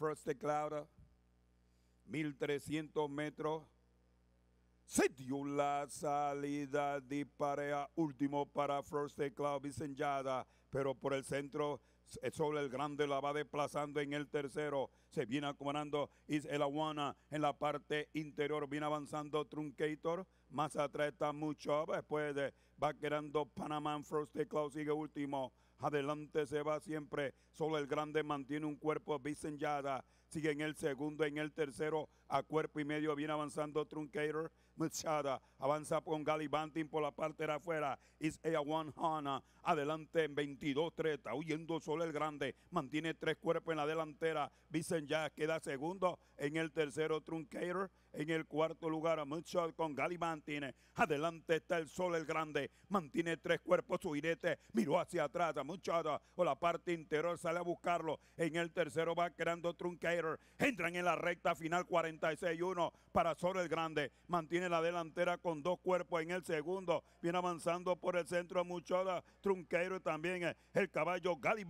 First Cloud, 1300 metros. Se dio la salida de pareja último para First Cloud Vicenjada, pero por el centro sobre el grande la va desplazando en el tercero. Se viene Is el Aguana en la parte interior. Viene avanzando Truncator. Más atrás está mucho. Después va quedando Panamá Frosty Cloud. Sigue último. Adelante se va siempre. Solo el grande mantiene un cuerpo bisenjada Sigue en el segundo, en el tercero. A cuerpo y medio viene avanzando Truncator. Machada. Avanza con Banting por la parte de afuera. Is El One Adelante en 22-30. Huyendo solo el Grande mantiene tres cuerpos en la delantera. Vicen ya queda segundo en el tercero Truncator. En el cuarto lugar, Muchod con Gali Adelante está el Sol el Grande. Mantiene tres cuerpos, su irete. Miró hacia atrás a o la parte interior. Sale a buscarlo. En el tercero va creando Truncator. Entran en la recta final 46-1 para Sol el Grande. Mantiene la delantera con dos cuerpos en el segundo. Viene avanzando por el centro Muchoda. Truncator también. El caballo Gali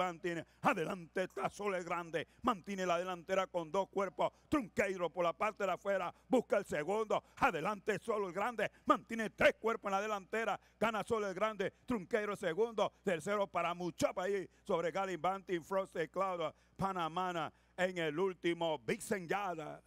Adelante está Sol el Grande. Mantiene la delantera con dos cuerpos. Truncator por la parte de afuera busca el segundo, adelante solo el grande, mantiene tres cuerpos en la delantera, gana solo el grande, trunquero segundo, tercero para Muchapa ahí sobre Galimbanti, Frost Cloud, Panamana en el último, Big Yada.